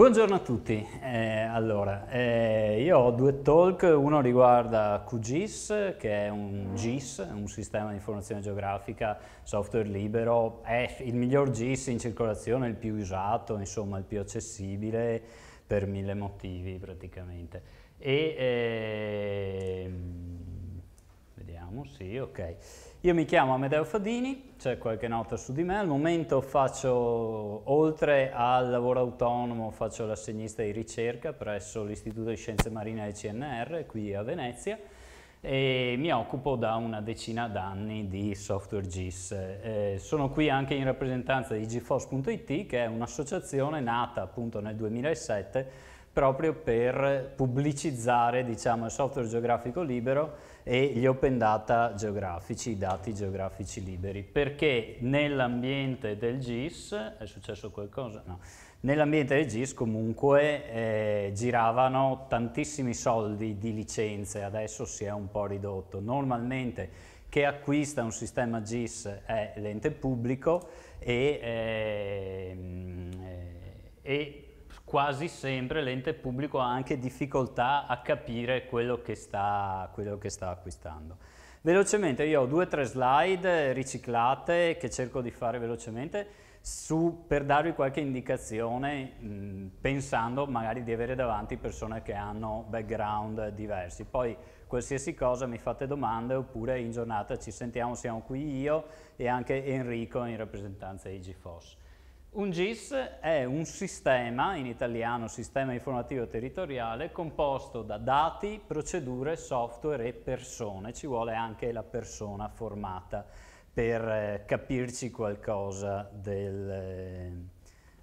Buongiorno a tutti, eh, allora, eh, io ho due talk, uno riguarda QGIS che è un GIS, un sistema di informazione geografica, software libero, è il miglior GIS in circolazione, il più usato, insomma il più accessibile per mille motivi praticamente. E, eh, vediamo, sì, ok. Io mi chiamo Amedeo Fadini, c'è qualche nota su di me, al momento faccio, oltre al lavoro autonomo, faccio l'assegnista di ricerca presso l'Istituto di Scienze Marine del CNR qui a Venezia e mi occupo da una decina d'anni di software GIS. Eh, sono qui anche in rappresentanza di gforce.it che è un'associazione nata appunto nel 2007 proprio per pubblicizzare diciamo, il software geografico libero e gli open data geografici, i dati geografici liberi, perché nell'ambiente del GIS, è successo qualcosa? No. Nell'ambiente del GIS comunque eh, giravano tantissimi soldi di licenze, adesso si è un po' ridotto. Normalmente che acquista un sistema GIS è l'ente pubblico e, ehm, eh, e quasi sempre l'ente pubblico ha anche difficoltà a capire quello che sta, quello che sta acquistando. Velocemente, io ho due o tre slide riciclate che cerco di fare velocemente su, per darvi qualche indicazione mh, mm, pensando magari di avere davanti persone che hanno background diversi. Poi qualsiasi cosa mi fate domande oppure in giornata ci sentiamo, siamo qui io e anche Enrico in rappresentanza di GFOS. Un GIS è un sistema, in italiano sistema informativo territoriale, composto da dati, procedure, software e persone. Ci vuole anche la persona formata per eh, capirci qualcosa del, eh,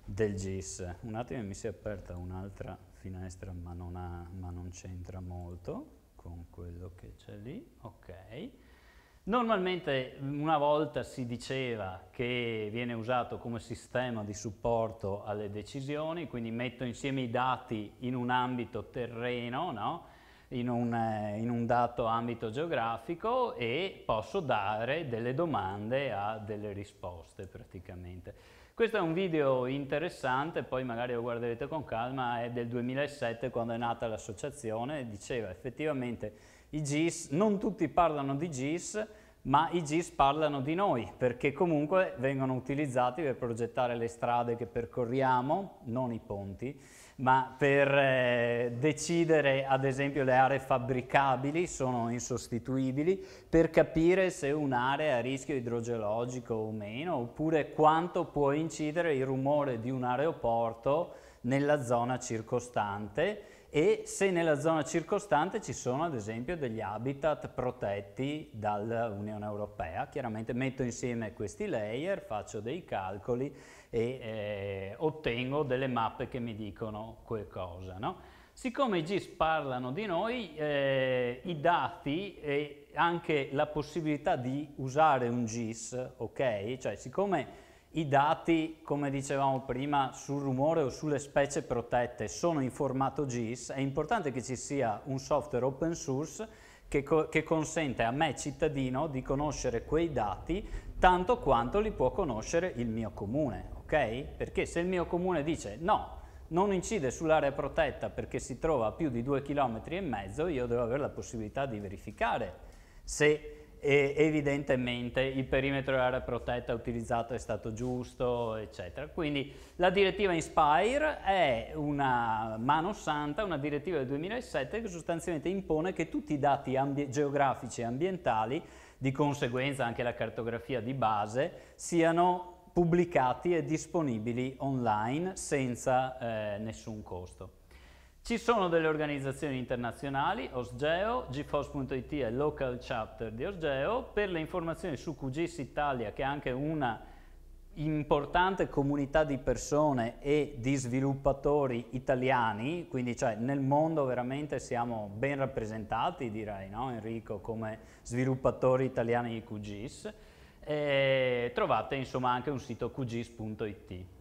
del, GIS. Un attimo mi si è aperta un'altra finestra ma non, ha, ma non c'entra molto con quello che c'è lì. Ok. Normalmente mm, una volta si diceva che viene usato come sistema di supporto alle decisioni, quindi metto insieme i dati in un ambito terreno, no? in, un, eh, in un dato ambito geografico e posso dare delle domande a delle risposte praticamente. Questo è un video interessante, poi magari lo guarderete con calma, è del 2007 quando è nata l'associazione e diceva effettivamente i GIS, non tutti parlano di GIS, ma i GIS parlano di noi, perché comunque vengono utilizzati per progettare le strade che percorriamo, non i ponti, ma per eh, decidere ad esempio le aree fabbricabili sono insostituibili per capire se un'area è a rischio idrogeologico o meno oppure quanto può incidere il rumore di un aeroporto nella zona circostante e se nella zona circostante ci sono ad esempio degli habitat protetti dall'Unione Europea. Chiaramente metto insieme questi layer, faccio dei calcoli e eh, ottengo delle mappe che mi dicono qualcosa. No? Siccome i GIS parlano di noi, eh, i dati e anche la possibilità di usare un GIS, ok? Cioè siccome i dati, come dicevamo prima, sul rumore o sulle specie protette sono in formato GIS, è importante che ci sia un software open source che, co che consente a me cittadino di conoscere quei dati tanto quanto li può conoscere il mio comune, ok? Perché se il mio comune dice no, non incide sull'area protetta perché si trova a più di 2,5 km, io devo avere la possibilità di verificare se e evidentemente il perimetro area protetta utilizzato è stato giusto, eccetera. Quindi la direttiva Inspire è una mano santa, una direttiva del 2007 che sostanzialmente impone che tutti i dati geografici e ambientali, di conseguenza anche la cartografia di base, siano pubblicati e disponibili online senza eh, nessun costo. Ci sono delle organizzazioni internazionali, Osgeo, GeForce.it è il local chapter di Osgeo. Per le informazioni su QGIS Italia, che è anche una importante comunità di persone e di sviluppatori italiani, quindi cioè nel mondo veramente siamo ben rappresentati direi, no? Enrico, come sviluppatori italiani di QGIS, e eh, trovate insomma anche un sito qgis.it.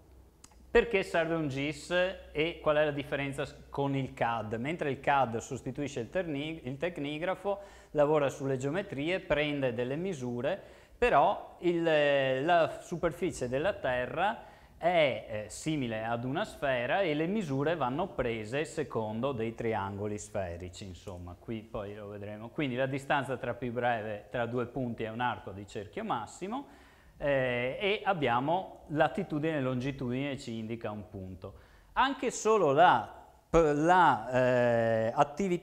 Perché serve un GIS e qual è la differenza con il CAD? Mentre il CAD sostituisce il, il tecnigrafo, lavora sulle geometrie, prende delle misure, però il, la superficie della Terra è eh, simile ad una sfera e le misure vanno prese secondo dei triangoli sferici, insomma, qui poi lo vedremo. Quindi la distanza tra più breve tra due punti è un arco di cerchio massimo, eh, e abbiamo latitudine e longitudine ci indica un punto. Anche solo la, la eh,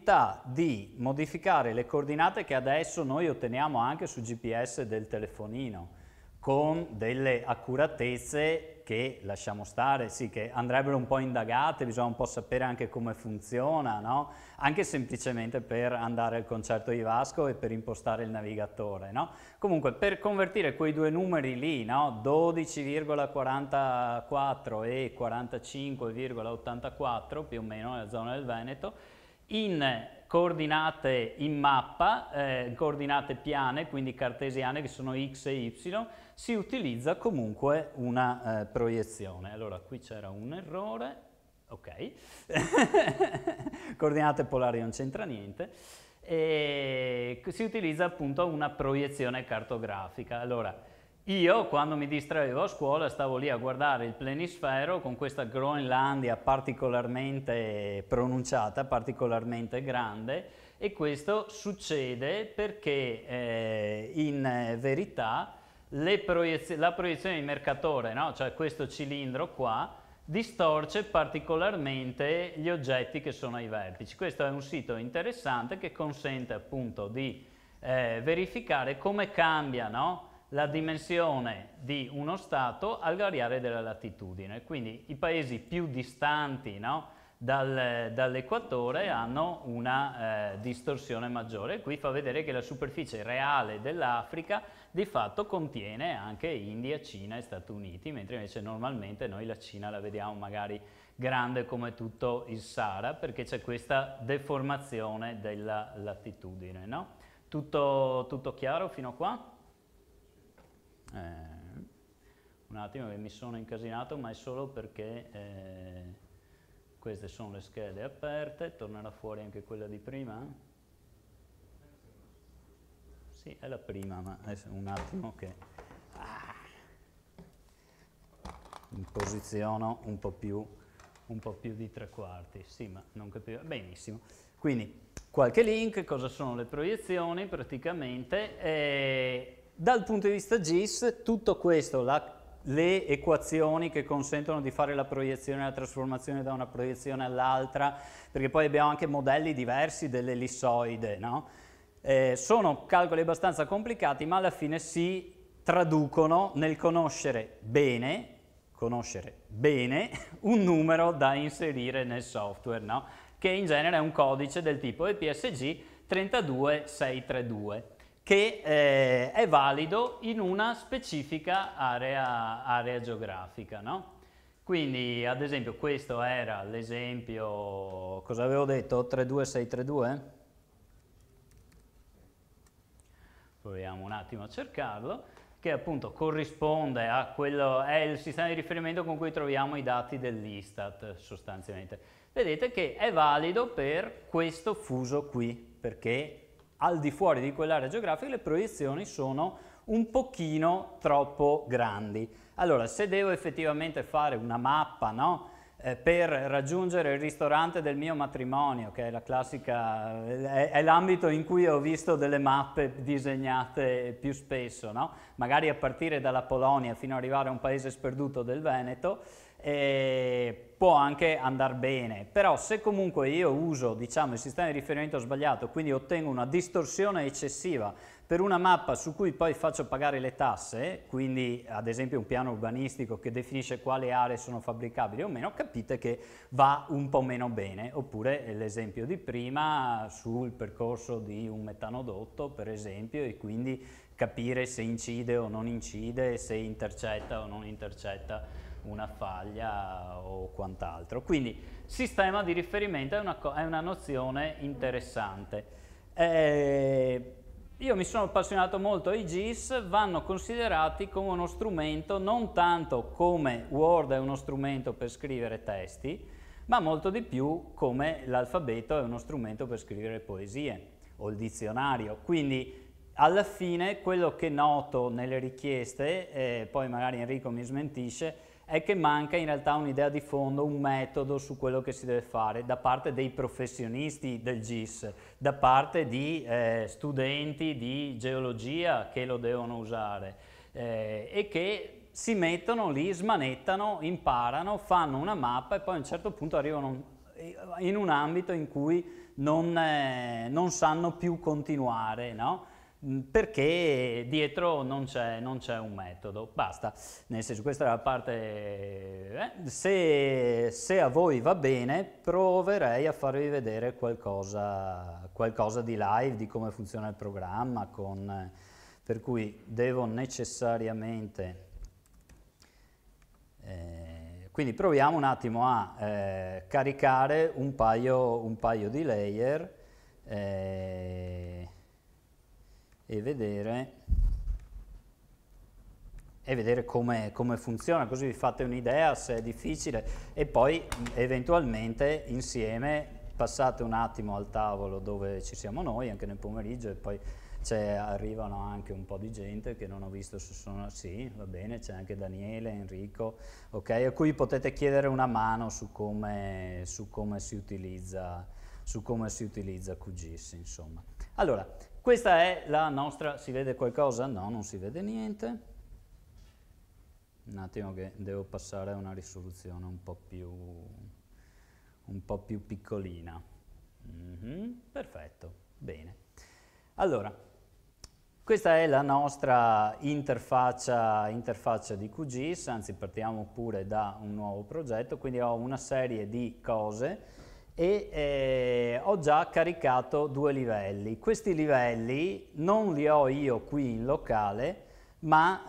di modificare le coordinate che adesso noi otteniamo anche su GPS del telefonino con delle accuratezze che lasciamo stare, sì, che andrebbero un po' indagate, bisogna un po' sapere anche come funziona, no? anche semplicemente per andare al concerto di Vasco e per impostare il navigatore. No? Comunque per convertire quei due numeri lì, no? 12,44 e 45,84 più o meno nella zona del Veneto, in coordinate in mappa, eh, coordinate piane, quindi cartesiane che sono x e y, si utilizza comunque una eh, proiezione. Allora qui c'era un errore, ok, coordinate polari non c'entra niente, e si utilizza appunto una proiezione cartografica. Allora, io quando mi distraevo a scuola stavo lì a guardare il plenisfero con questa Groenlandia particolarmente pronunciata, particolarmente grande e questo succede perché eh, in verità proiez la proiezione di Mercatore, no? cioè questo cilindro qua, distorce particolarmente gli oggetti che sono ai vertici. Questo è un sito interessante che consente appunto di eh, verificare come cambiano la dimensione di uno stato al variare della latitudine. Quindi i paesi più distanti no, dal, dall'equatore hanno una eh, distorsione maggiore. Qui fa vedere che la superficie reale dell'Africa di fatto contiene anche India, Cina e Stati Uniti, mentre invece normalmente noi la Cina la vediamo magari grande come tutto il Sahara perché c'è questa deformazione della latitudine. No? Tutto, tutto chiaro fino a qua? Eh, un attimo che mi sono incasinato, ma è solo perché eh, queste sono le schede aperte, tornerà fuori anche quella di prima. Sì, è la prima, ma un attimo che ah, mi posiziono un po, più, un po' più di tre quarti. Sì, ma non capivo. Benissimo. Quindi, qualche link, cosa sono le proiezioni praticamente. Eh, dal punto di vista GIS, tutto questo, la, le equazioni che consentono di fare la proiezione e la trasformazione da una proiezione all'altra, perché poi abbiamo anche modelli diversi dell'elissoide, no? eh, sono calcoli abbastanza complicati, ma alla fine si traducono nel conoscere bene, conoscere bene un numero da inserire nel software, no? che in genere è un codice del tipo EPSG 32632 che eh, è valido in una specifica area, area geografica. No? Quindi ad esempio questo era l'esempio, cosa avevo detto? 32632? Proviamo un attimo a cercarlo, che appunto corrisponde a quello, è il sistema di riferimento con cui troviamo i dati dell'Istat sostanzialmente. Vedete che è valido per questo fuso qui, perché al di fuori di quell'area geografica le proiezioni sono un pochino troppo grandi. Allora, se devo effettivamente fare una mappa, no? Eh, per raggiungere il ristorante del mio matrimonio, che è la classica, eh, è, l'ambito in cui ho visto delle mappe disegnate più spesso, no? magari a partire dalla Polonia fino ad arrivare a un paese sperduto del Veneto, eh, può anche andare bene, però se comunque io uso diciamo, il sistema di riferimento sbagliato, quindi ottengo una distorsione eccessiva per una mappa su cui poi faccio pagare le tasse, quindi ad esempio un piano urbanistico che definisce quali aree sono fabbricabili o meno, capite che va un po' meno bene, oppure l'esempio di prima sul percorso di un metanodotto per esempio e quindi capire se incide o non incide, se intercetta o non intercetta una faglia o quant'altro. Quindi sistema di riferimento è una, è una nozione interessante. Eh, io mi sono appassionato molto ai GIS, vanno considerati come uno strumento non tanto come Word è uno strumento per scrivere testi, ma molto di più come l'alfabeto è uno strumento per scrivere poesie o il dizionario. Quindi alla fine quello che noto nelle richieste, eh, poi magari Enrico mi smentisce, è che manca in realtà un'idea di fondo, un metodo su quello che si deve fare da parte dei professionisti del GIS, da parte di eh, studenti di geologia che lo devono usare eh, e che si mettono lì, smanettano, imparano, fanno una mappa e poi a un certo punto arrivano eh, in un ambito in cui non, eh, non sanno più continuare. No? Mm, perché dietro non c'è, un metodo, basta. Nel senso, questa è la parte... Eh, se, se, a voi va bene, proverei a farvi vedere qualcosa, qualcosa di live, di come funziona il programma, con, per cui devo necessariamente... Eh, quindi proviamo un attimo a eh, caricare un paio, un paio, di layer eh, e vedere, e vedere come, come funziona, così vi fate un'idea se è difficile e poi eventualmente insieme passate un attimo al tavolo dove ci siamo noi, anche nel pomeriggio e poi arrivano anche un po' di gente che non ho visto se sono, sì, va bene, c'è anche Daniele, Enrico, ok, a cui potete chiedere una mano su come, su come si utilizza su come si utilizza QGIS, insomma. Allora, questa è la nostra, si vede qualcosa? No, non si vede niente. Un attimo che devo passare a una risoluzione un po' più, un po più piccolina. Mm -hmm, perfetto, bene. Allora, questa è la nostra interfaccia, interfaccia di QGIS, anzi partiamo pure da un nuovo progetto, quindi ho una serie di cose e eh, ho già caricato due livelli. Questi livelli non li ho io qui in locale, ma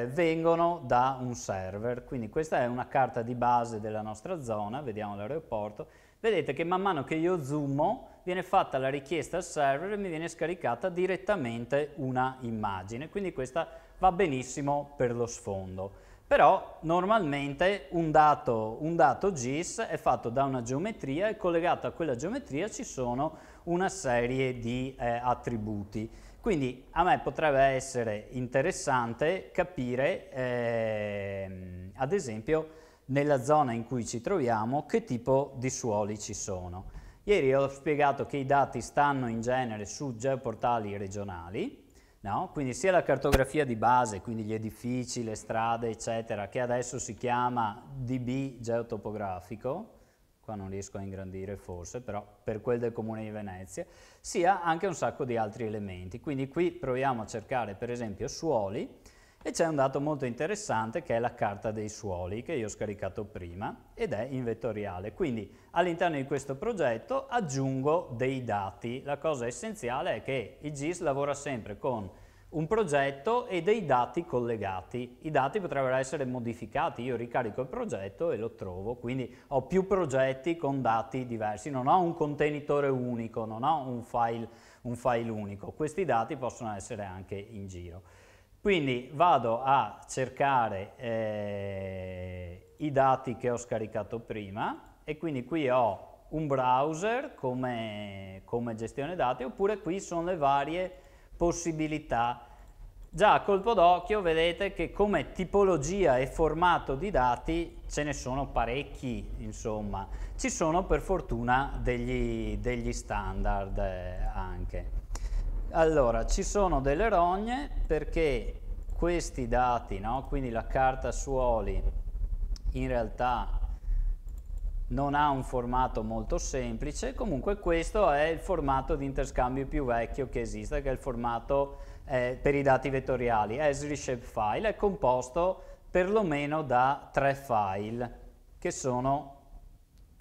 eh, vengono da un server. Quindi questa è una carta di base della nostra zona, vediamo l'aeroporto. Vedete che man mano che io zoomo viene fatta la richiesta al server e mi viene scaricata direttamente una immagine, quindi questa va benissimo per lo sfondo. Però normalmente un dato, un dato GIS è fatto da una geometria e collegato a quella geometria ci sono una serie di eh, attributi. Quindi a me potrebbe essere interessante capire, eh, ad esempio, nella zona in cui ci troviamo, che tipo di suoli ci sono. Ieri ho spiegato che i dati stanno in genere su geoportali regionali, No? Quindi sia la cartografia di base, quindi gli edifici, le strade, eccetera, che adesso si chiama DB geotopografico, qua non riesco a ingrandire forse, però per quel del Comune di Venezia, sia anche un sacco di altri elementi. Quindi qui proviamo a cercare per esempio suoli, e c'è un dato molto interessante che è la carta dei suoli che io ho scaricato prima ed è in vettoriale. Quindi all'interno di questo progetto aggiungo dei dati. La cosa essenziale è che il GIS lavora sempre con un progetto e dei dati collegati. I dati potrebbero essere modificati, io ricarico il progetto e lo trovo, quindi ho più progetti con dati diversi, non ho un contenitore unico, non ho un file, un file unico. Questi dati possono essere anche in giro. Quindi vado a cercare eh, i dati che ho scaricato prima e quindi qui ho un browser come, come gestione dati oppure qui sono le varie possibilità. Già a colpo d'occhio vedete che come tipologia e formato di dati ce ne sono parecchi, insomma. Ci sono per fortuna degli, degli standard eh, anche. Allora, ci sono delle rogne perché questi dati, no? quindi la carta suoli, in realtà non ha un formato molto semplice, comunque questo è il formato di interscambio più vecchio che esista, che è il formato eh, per i dati vettoriali. ESRI Shapefile è composto perlomeno da tre file, che sono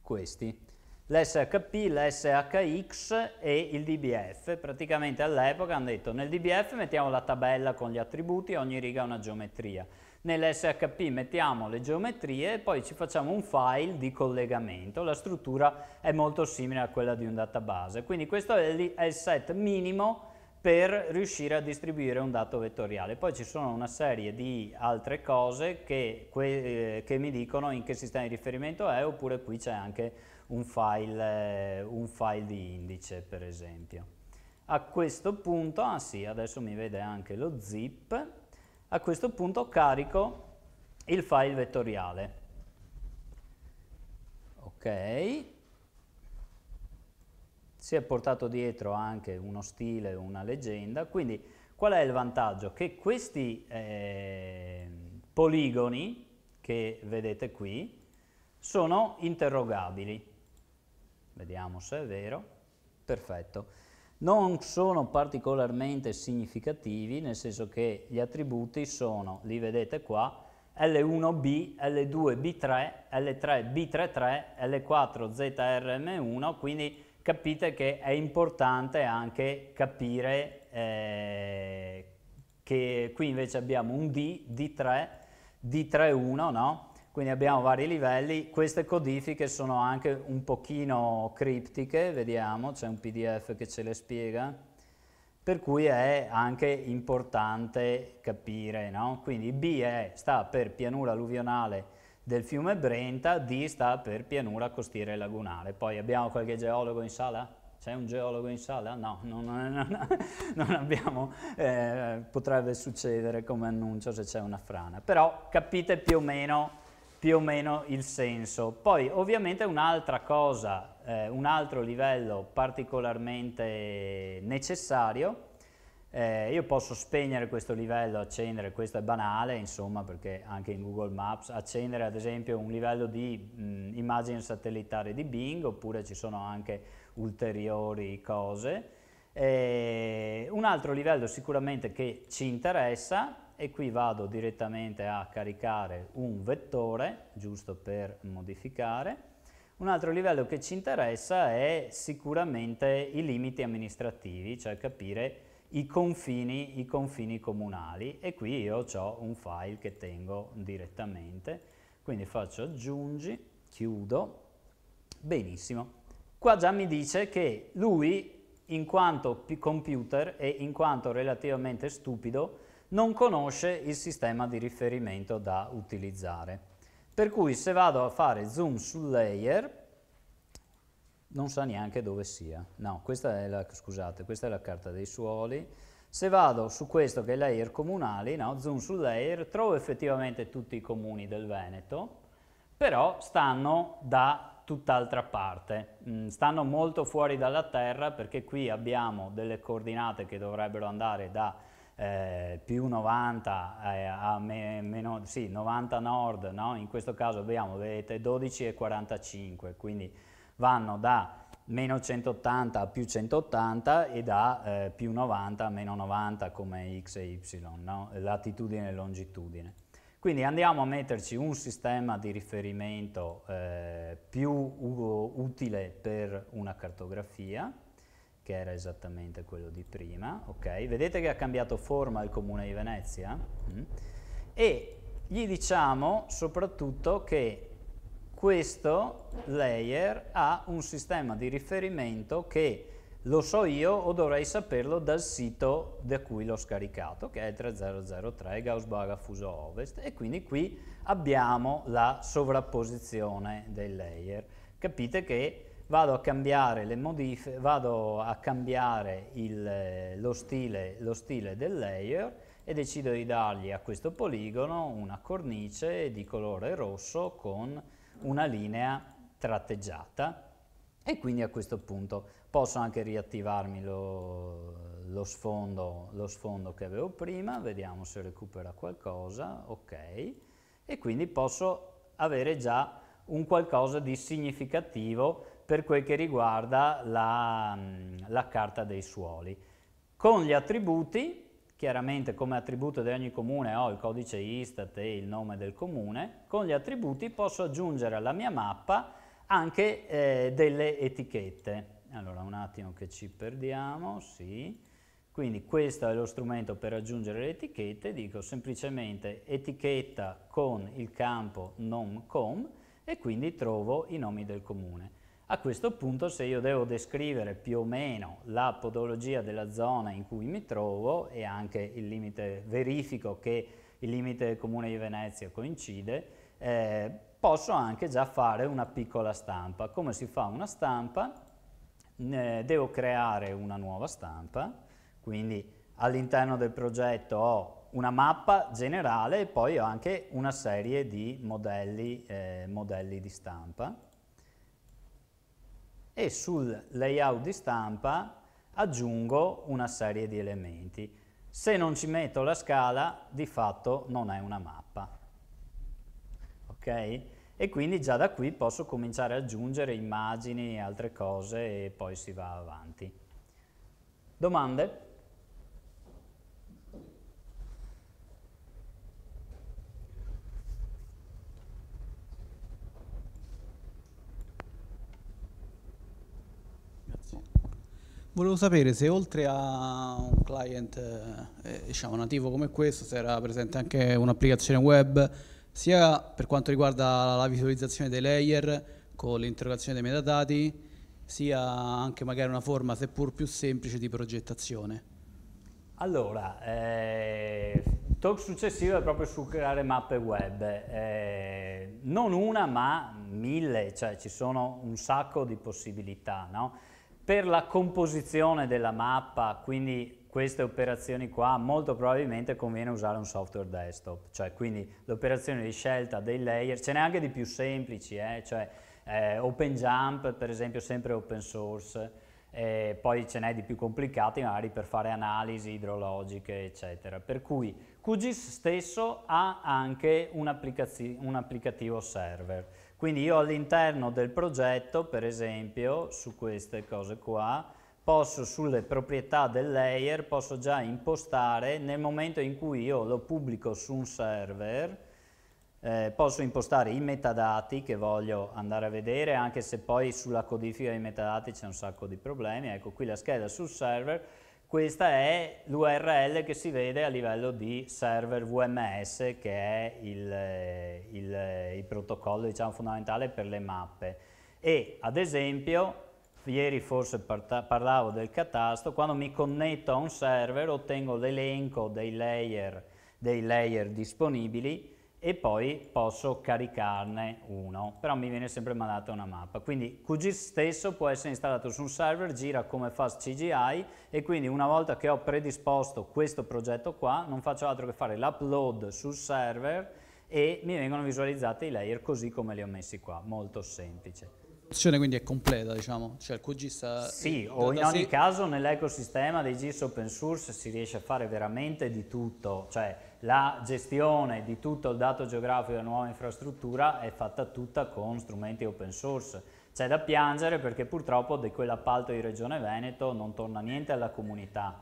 questi l'SHP, l'SHX e il DBF. Praticamente all'epoca hanno detto nel DBF mettiamo la tabella con gli attributi, ogni riga ha una geometria. Nell'SHP mettiamo le geometrie e poi ci facciamo un file di collegamento. La struttura è molto simile a quella di un database. Quindi questo è il set minimo per riuscire a distribuire un dato vettoriale. Poi ci sono una serie di altre cose che, eh, che mi dicono in che sistema di riferimento è oppure qui c'è anche un file, un file di indice per esempio. A questo punto, ah sì, adesso mi vede anche lo zip, a questo punto carico il file vettoriale. Ok, si è portato dietro anche uno stile, una leggenda, quindi qual è il vantaggio? Che questi eh, poligoni che vedete qui sono interrogabili, Vediamo se è vero. Perfetto. Non sono particolarmente significativi, nel senso che gli attributi sono, li vedete qua, L1B, L2B3, L3B33, L4ZRM1, quindi capite che è importante anche capire eh, che qui invece abbiamo un D, D3, D31, no? quindi abbiamo vari livelli, queste codifiche sono anche un pochino criptiche, vediamo, c'è un pdf che ce le spiega, per cui è anche importante capire, no? quindi B è, sta per pianura alluvionale del fiume Brenta, D sta per pianura costiera e lagunale, poi abbiamo qualche geologo in sala? C'è un geologo in sala? No, non, non, non abbiamo, eh, potrebbe succedere come annuncio se c'è una frana, però capite più o meno più o meno il senso. Poi ovviamente un'altra cosa, eh, un altro livello particolarmente necessario, eh, io posso spegnere questo livello, accendere, questo è banale insomma perché anche in Google Maps accendere ad esempio un livello di mh, mm, immagine satellitare di Bing oppure ci sono anche ulteriori cose. Eh, un altro livello sicuramente che ci interessa e qui vado direttamente a caricare un vettore, giusto per modificare. Un altro livello che ci interessa è sicuramente i limiti amministrativi, cioè capire i confini, i confini comunali e qui io ho un file che tengo direttamente, quindi faccio aggiungi, chiudo, benissimo. Qua già mi dice che lui in quanto computer e in quanto relativamente stupido non conosce il sistema di riferimento da utilizzare. Per cui se vado a fare zoom sul layer, non sa neanche dove sia. No, questa è la, scusate, questa è la carta dei suoli. Se vado su questo che è layer comunali, no, zoom sul layer, trovo effettivamente tutti i comuni del Veneto, però stanno da tutt'altra parte, mm, stanno molto fuori dalla terra perché qui abbiamo delle coordinate che dovrebbero andare da eh, più 90 eh, a me, meno, sì, 90 nord, no? in questo caso abbiamo vedete 12,45, quindi vanno da meno 180 a più 180 e da eh, più 90 a meno 90 come x e y, no? latitudine e longitudine. Quindi andiamo a metterci un sistema di riferimento eh, più utile per una cartografia che era esattamente quello di prima, ok? Vedete che ha cambiato forma il comune di Venezia? Mm. E gli diciamo soprattutto che questo layer ha un sistema di riferimento che lo so io o dovrei saperlo dal sito da cui l'ho scaricato, che è 3003 Gauss-Baga Fuso Ovest, e quindi qui abbiamo la sovrapposizione dei layer. Capite che vado a cambiare, vado a cambiare il, lo, stile, lo stile del layer e decido di dargli a questo poligono una cornice di colore rosso con una linea tratteggiata e quindi a questo punto posso anche riattivarmi lo, lo, sfondo, lo sfondo che avevo prima, vediamo se recupera qualcosa, ok, e quindi posso avere già un qualcosa di significativo per quel che riguarda la, mm, la carta dei suoli. Con gli attributi, chiaramente come attributo di ogni comune ho il codice Istat e il nome del comune, con gli attributi posso aggiungere alla mia mappa anche eh, delle etichette. Allora un attimo che ci perdiamo, sì. Quindi questo è lo strumento per aggiungere le etichette, dico semplicemente etichetta con il campo nom com e quindi trovo i nomi del comune. A questo punto se io devo descrivere più o meno la podologia della zona in cui mi trovo e anche il limite verifico che il limite del comune di Venezia coincide, eh, posso anche già fare una piccola stampa. Come si fa una stampa? Eh, devo creare una nuova stampa, quindi all'interno del progetto ho una mappa generale e poi ho anche una serie di modelli, eh, modelli di stampa e sul layout di stampa aggiungo una serie di elementi. Se non ci metto la scala, di fatto non è una mappa. Ok? E quindi già da qui posso cominciare ad aggiungere immagini e altre cose e poi si va avanti. Domande? Volevo sapere se oltre a un client eh, eh, diciamo, nativo come questo, se era presente anche un'applicazione web, sia per quanto riguarda la visualizzazione dei layer con l'interrogazione dei metadati, sia anche magari una forma seppur più semplice di progettazione. Allora, eh, talk successivo è proprio su creare mappe web, eh, non una ma mille, cioè ci sono un sacco di possibilità, no? Per la composizione della mappa, quindi queste operazioni qua, molto probabilmente conviene usare un software desktop, cioè quindi l'operazione di scelta dei layer, ce n'è anche di più semplici, eh? cioè eh, OpenJump per esempio sempre open source, eh, poi ce n'è di più complicati magari per fare analisi idrologiche eccetera. Per cui QGIS stesso ha anche un, un applicativo server, quindi io all'interno del progetto, per esempio, su queste cose qua, posso sulle proprietà del layer, posso già impostare nel momento in cui io lo pubblico su un server, eh, posso impostare i metadati che voglio andare a vedere, anche se poi sulla codifica dei metadati c'è un sacco di problemi. Ecco qui la scheda sul server, questa è l'URL che si vede a livello di server VMS, che è il, eh, il, eh, il protocollo diciamo, fondamentale per le mappe. E ad esempio, ieri forse parlavo del catasto, quando mi connetto a un server ottengo l'elenco dei layer, dei layer disponibili e poi posso caricarne uno, però mi viene sempre mandata una mappa. Quindi QGIS stesso può essere installato su un server, gira come CGI e quindi una volta che ho predisposto questo progetto qua non faccio altro che fare l'upload sul server e mi vengono visualizzati i layer così come li ho messi qua, molto semplice quindi è completa, diciamo, cioè il QGIS... Sì, eh, o in ogni caso nell'ecosistema dei GIS open source si riesce a fare veramente di tutto, cioè la gestione di tutto il dato geografico della nuova infrastruttura è fatta tutta con strumenti open source. C'è da piangere perché purtroppo di quell'appalto di Regione Veneto non torna niente alla comunità,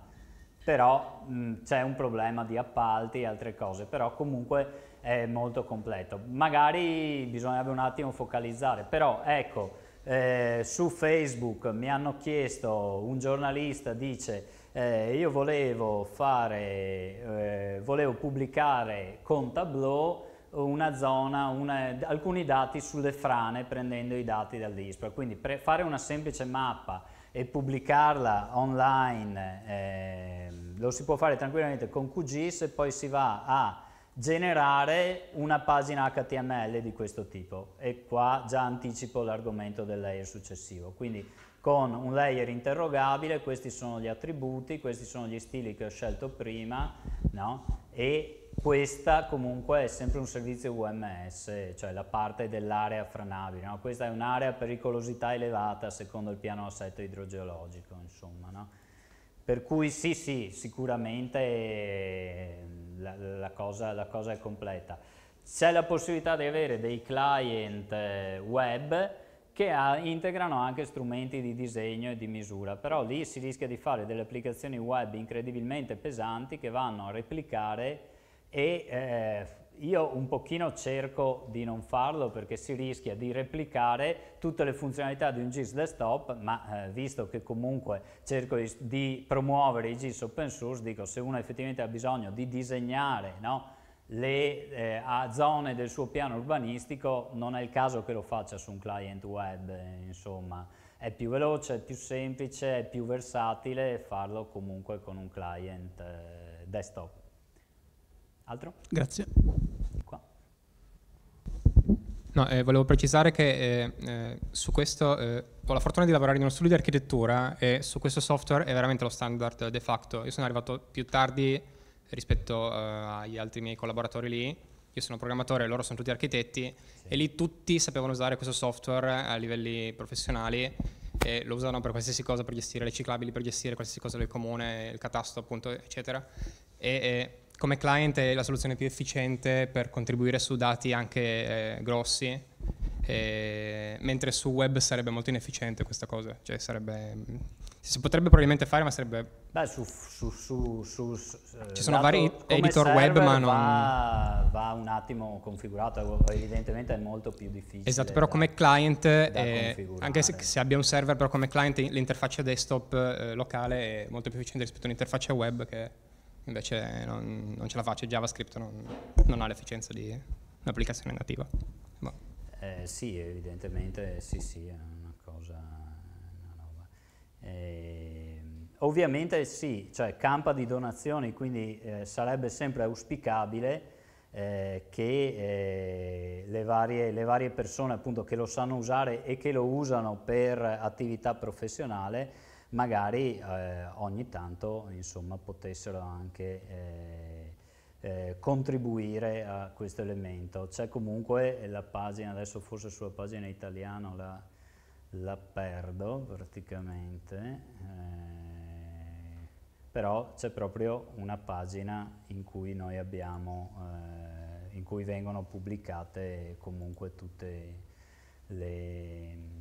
però c'è un problema di appalti e altre cose, però comunque è molto completo. Magari bisognerebbe un attimo focalizzare, però ecco, eh, su Facebook mi hanno chiesto, un giornalista dice eh, io volevo, fare, eh, volevo pubblicare con Tableau una zona, una, alcuni dati sulle frane prendendo i dati dal dall'ISPRA, quindi pre, fare una semplice mappa e pubblicarla online ehm, lo si può fare tranquillamente con QGIS e poi si va a generare una pagina HTML di questo tipo e qua già anticipo l'argomento del layer successivo. Quindi con un layer interrogabile questi sono gli attributi, questi sono gli stili che ho scelto prima no? e questa comunque è sempre un servizio UMS, cioè la parte dell'area franabile. No? Questa è un'area a pericolosità elevata secondo il piano assetto idrogeologico, insomma. No? Per cui sì, sì, sicuramente la, la, cosa, la cosa è completa. C'è la possibilità di avere dei client eh, web che ha, integrano anche strumenti di disegno e di misura, però lì si rischia di fare delle applicazioni web incredibilmente pesanti che vanno a replicare e eh, io un pochino cerco di non farlo perché si rischia di replicare tutte le funzionalità di un GIS desktop, ma eh, visto che comunque cerco di, di, promuovere i GIS open source, dico se uno effettivamente ha bisogno di disegnare no, le eh, zone del suo piano urbanistico, non è il caso che lo faccia su un client web, insomma. È più veloce, è più semplice, è più versatile farlo comunque con un client eh, desktop. Altro? Grazie. No, eh, volevo precisare che eh, eh, su questo eh, ho la fortuna di lavorare in uno studio di architettura e su questo software è veramente lo standard de facto. Io sono arrivato più tardi rispetto eh, agli altri miei collaboratori lì. Io sono programmatore, loro sono tutti architetti sì. e lì tutti sapevano usare questo software a livelli professionali e lo usano per qualsiasi cosa, per gestire le ciclabili, per gestire qualsiasi cosa del comune, il catasto appunto, eccetera. E, come client è la soluzione più efficiente per contribuire su dati anche eh, grossi, eh, mentre su web sarebbe molto inefficiente questa cosa, cioè sarebbe, si potrebbe probabilmente fare ma sarebbe... Beh, su, su, su, su eh, ci sono vari editor web ma non... Va, va, un attimo configurato, evidentemente è molto più difficile. Esatto, però da, come client, eh, anche se, se, abbia un server, però come client l'interfaccia desktop eh, locale è molto più efficiente rispetto a un'interfaccia web che invece non, non ce la faccio, JavaScript non, non ha l'efficienza di un'applicazione nativa. Boh. Eh, sì, evidentemente sì, sì, è una cosa, una Eh, ovviamente sì, cioè campa di donazioni, quindi eh, sarebbe sempre auspicabile eh, che eh, le, varie, le, varie, persone appunto che lo sanno usare e che lo usano per attività professionale magari eh, ogni tanto insomma, potessero anche eh, eh, contribuire a questo elemento. C'è comunque la pagina, adesso forse sulla pagina italiana la, la perdo praticamente, eh, però c'è proprio una pagina in cui noi abbiamo, eh, in cui vengono pubblicate comunque tutte le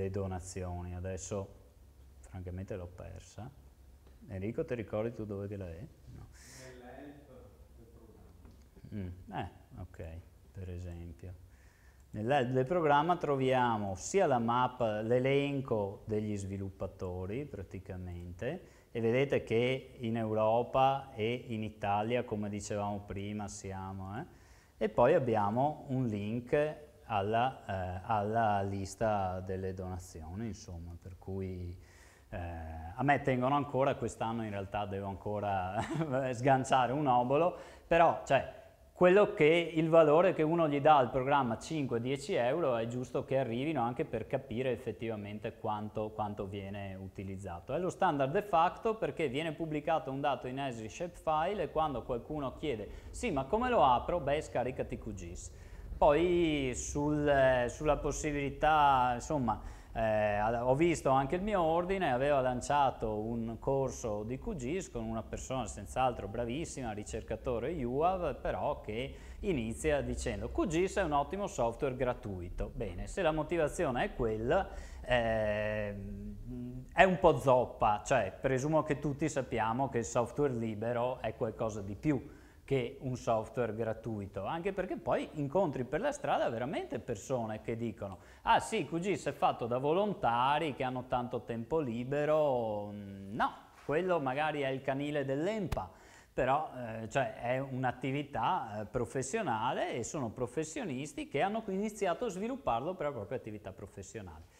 le donazioni, adesso francamente l'ho persa. Enrico, ti ricordi tu dove la è? No. Nell'help del programma. Mm, eh, ok, per esempio. Nell'help del programma troviamo sia la mappa, l'elenco degli sviluppatori praticamente, e vedete che in Europa e in Italia, come dicevamo prima, siamo, eh? e poi abbiamo un link alla, eh, alla lista delle donazioni, insomma, per cui eh, a me tengono ancora, quest'anno in realtà devo ancora sganciare un obolo, però cioè, quello che il valore che uno gli dà al programma 5-10 euro è giusto che arrivino anche per capire effettivamente quanto, quanto viene utilizzato. È lo standard de facto perché viene pubblicato un dato in ESRI shapefile e quando qualcuno chiede sì ma come lo apro? Beh scaricati QGIS. Poi sul, eh, sulla possibilità, insomma, eh, ho visto anche il mio ordine, aveva lanciato un corso di QGIS con una persona senz'altro bravissima, ricercatore UAV, però che inizia dicendo QGIS è un ottimo software gratuito. Bene, se la motivazione è quella, eh, è un po' zoppa, cioè presumo che tutti sappiamo che il software libero è qualcosa di più che un software gratuito, anche perché poi incontri per la strada veramente persone che dicono ah sì, QGIS è fatto da volontari che hanno tanto tempo libero, mm, no, quello magari è il canile dell'EMPA, però eh, cioè, è un'attività eh, professionale e sono professionisti che hanno iniziato a svilupparlo per la propria attività professionale.